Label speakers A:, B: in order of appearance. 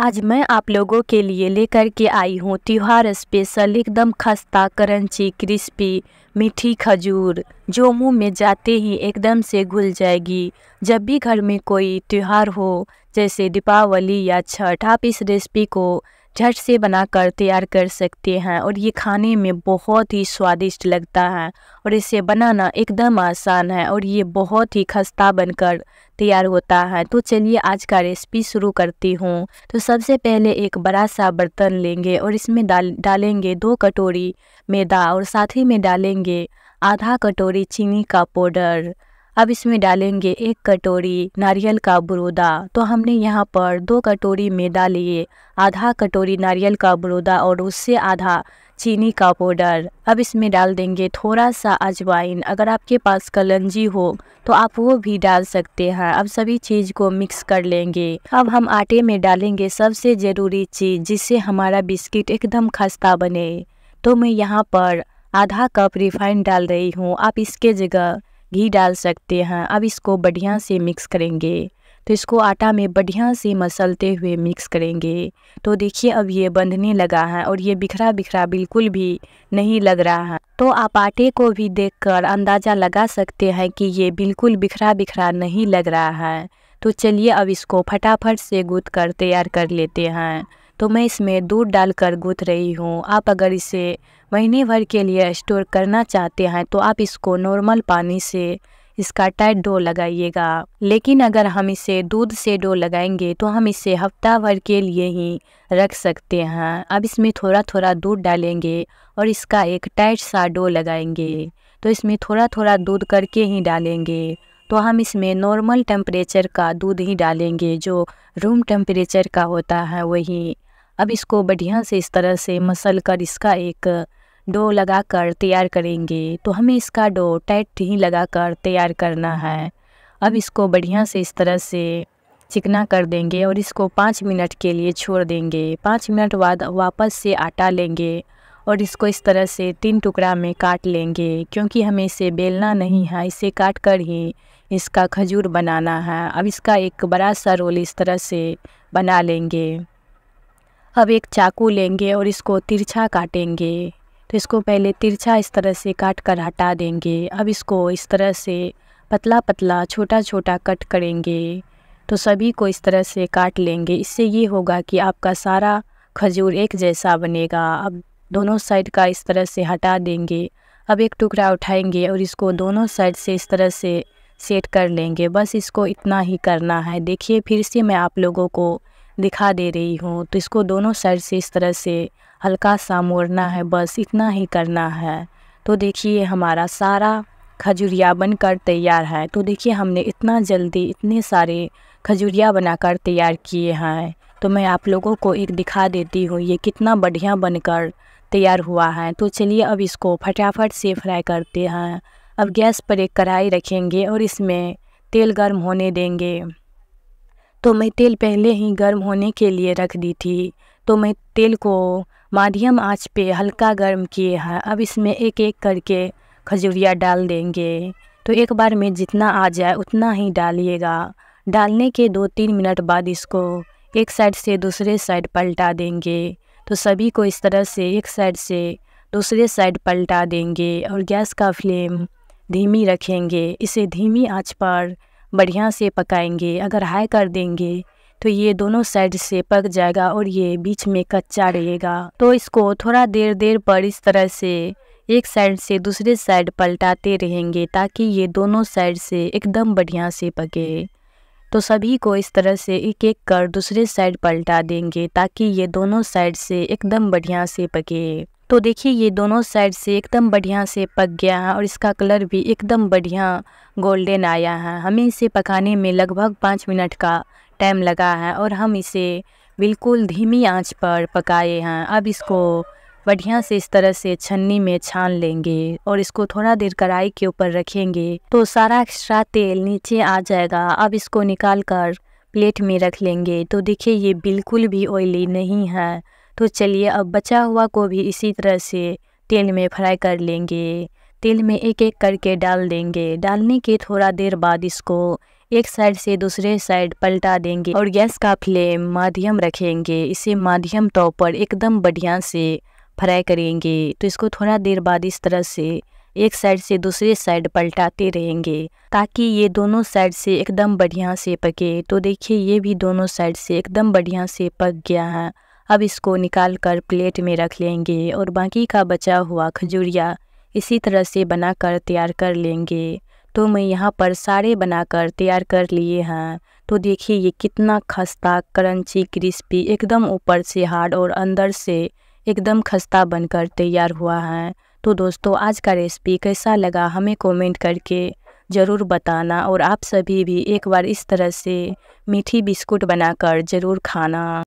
A: आज मैं आप लोगों के लिए लेकर के आई हूँ त्यौहार स्पेशल एकदम खस्ता करंची क्रिस्पी मीठी खजूर जो मुंह में जाते ही एकदम से घुल जाएगी जब भी घर में कोई त्यौहार हो जैसे दीपावली या छठ आप इस रेसिपी को झट से बनाकर तैयार कर सकते हैं और ये खाने में बहुत ही स्वादिष्ट लगता है और इसे बनाना एकदम आसान है और ये बहुत ही खस्ता बनकर तैयार होता है तो चलिए आज का रेसिपी शुरू करती हूँ तो सबसे पहले एक बड़ा सा बर्तन लेंगे और इसमें डाल डालेंगे दो कटोरी मैदा और साथ ही में डालेंगे आधा कटोरी चीनी का पाउडर अब इसमें डालेंगे एक कटोरी नारियल का बुरोदा तो हमने यहाँ पर दो कटोरी मैदा लिए आधा कटोरी नारियल का बुरोदा और उससे आधा चीनी का पाउडर अब इसमें डाल देंगे थोड़ा सा अजवाइन अगर आपके पास कलंजी हो तो आप वो भी डाल सकते हैं अब सभी चीज़ को मिक्स कर लेंगे अब हम आटे में डालेंगे सबसे ज़रूरी चीज़ जिससे हमारा बिस्किट एकदम खस्ता बने तो मैं यहाँ पर आधा कप रिफाइंड डाल रही हूँ आप इसके जगह घी डाल सकते हैं अब इसको बढ़िया से मिक्स करेंगे तो इसको आटा में बढ़िया से मसलते हुए मिक्स करेंगे तो देखिए अब ये बंधने लगा है और ये बिखरा बिखरा बिल्कुल भी नहीं लग रहा है तो आप आटे को भी देखकर अंदाज़ा लगा सकते हैं कि ये बिल्कुल बिखरा बिखरा नहीं लग रहा है तो चलिए अब इसको फटाफट से गूद कर तैयार कर लेते हैं तो मैं इसमें दूध डालकर गूँथ रही हूँ आप अगर इसे महीने भर के लिए स्टोर करना चाहते हैं तो आप इसको नॉर्मल पानी से इसका टाइट डो लगाइएगा लेकिन अगर हम इसे दूध से डो लगाएंगे तो हम इसे हफ्ता भर के लिए ही रख सकते हैं अब इसमें थोड़ा थोड़ा दूध डालेंगे और इसका एक टाइट सा डो लगाएंगे तो इसमें थोड़ा थोड़ा दूध करके ही डालेंगे तो हम इसमें नॉर्मल टेम्परेचर का दूध ही डालेंगे जो रूम टेम्परेचर का होता है वही अब इसको बढ़िया से इस तरह से मसल कर इसका एक डो लगा कर तैयार करेंगे तो हमें इसका डो टाइट ही लगा कर तैयार करना है अब इसको बढ़िया से इस तरह से चिकना कर देंगे और इसको पाँच मिनट के लिए छोड़ देंगे पाँच मिनट बाद वापस से आटा लेंगे और इसको इस तरह से तीन टुकड़ा में काट लेंगे क्योंकि हमें इसे बेलना नहीं है इसे काट कर ही इसका खजूर बनाना है अब इसका एक बड़ा सा रोल इस तरह से बना लेंगे अब एक चाकू लेंगे और इसको तिरछा काटेंगे तो इसको पहले तिरछा इस तरह से काट कर हटा देंगे अब इसको इस तरह से पतला पतला छोटा छोटा कट करेंगे तो सभी को इस तरह से काट लेंगे इससे ये होगा कि आपका सारा खजूर एक जैसा बनेगा अब दोनों साइड का इस तरह से हटा देंगे अब एक टुकड़ा उठाएंगे और इसको दोनों साइड से इस तरह से सेट कर लेंगे बस इसको इतना ही करना है देखिए फिर से मैं आप लोगों को दिखा दे रही हूँ तो इसको दोनों साइड से इस तरह से हल्का सा मोड़ना है बस इतना ही करना है तो देखिए हमारा सारा खजुरिया बनकर तैयार है तो देखिए हमने इतना जल्दी इतने सारे खजुरिया बनाकर तैयार किए हैं तो मैं आप लोगों को एक दिखा देती हूँ ये कितना बढ़िया बनकर तैयार हुआ है तो चलिए अब इसको फटाफट से फ्राई करते हैं अब गैस पर एक कढ़ाई रखेंगे और इसमें तेल गर्म होने देंगे तो मैं तेल पहले ही गर्म होने के लिए रख दी थी तो मैं तेल को माध्यम आंच पे हल्का गर्म किए हैं अब इसमें एक एक करके खजूरिया डाल देंगे तो एक बार में जितना आ जाए उतना ही डालिएगा डालने के दो तीन मिनट बाद इसको एक साइड से दूसरे साइड पलटा देंगे तो सभी को इस तरह से एक साइड से दूसरे साइड पलटा देंगे और गैस का फ्लेम धीमी रखेंगे इसे धीमी आंच पर बढ़िया से पकाएंगे अगर हाई कर देंगे तो ये दोनों साइड से पक जाएगा और ये बीच में कच्चा रहेगा तो इसको थोड़ा देर देर पर इस तरह से एक साइड से दूसरे साइड पलटाते रहेंगे ताकि ये दोनों साइड से एकदम बढ़िया से पके तो सभी को इस तरह से एक एक कर दूसरे साइड पलटा देंगे ताकि ये दोनों साइड से एकदम बढ़िया से पके तो देखिए ये दोनों साइड से एकदम बढ़िया से पक गया है और इसका कलर भी एकदम बढ़िया गोल्डन आया है हमें इसे पकाने में लगभग पाँच मिनट का टाइम लगा है और हम इसे बिल्कुल धीमी आंच पर पकाए हैं अब इसको बढ़िया से इस तरह से छन्नी में छान लेंगे और इसको थोड़ा देर कढ़ाई के ऊपर रखेंगे तो सारा एक्स्ट्रा तेल नीचे आ जाएगा अब इसको निकाल कर प्लेट में रख लेंगे तो देखिए ये बिल्कुल भी ऑयली नहीं है तो चलिए अब बचा हुआ को भी इसी तरह से तेल में फ्राई कर लेंगे तेल में एक एक करके डाल देंगे डालने के थोड़ा देर बाद इसको एक साइड से दूसरे साइड पलटा देंगे और गैस का फ्लेम माध्यम रखेंगे इसे माध्यम तौर पर एकदम बढ़िया से फ्राई करेंगे तो इसको थोड़ा देर बाद इस तरह से एक साइड से दूसरे साइड पलटाते रहेंगे ताकि ये दोनों साइड से एकदम बढ़िया से पके तो देखिए ये भी दोनों साइड से एकदम बढ़िया से पक गया है अब इसको निकाल कर प्लेट में रख लेंगे और बाकी का बचा हुआ खजूरिया इसी तरह से बनाकर तैयार कर लेंगे तो मैं यहाँ पर सारे बनाकर तैयार कर लिए हैं तो देखिए ये कितना खस्ता क्रंची क्रिस्पी एकदम ऊपर से हार्ड और अंदर से एकदम खस्ता बनकर तैयार हुआ है तो दोस्तों आज का रेसिपी कैसा लगा हमें कमेंट करके ज़रूर बताना और आप सभी भी एक बार इस तरह से मीठी बिस्कुट बनाकर ज़रूर खाना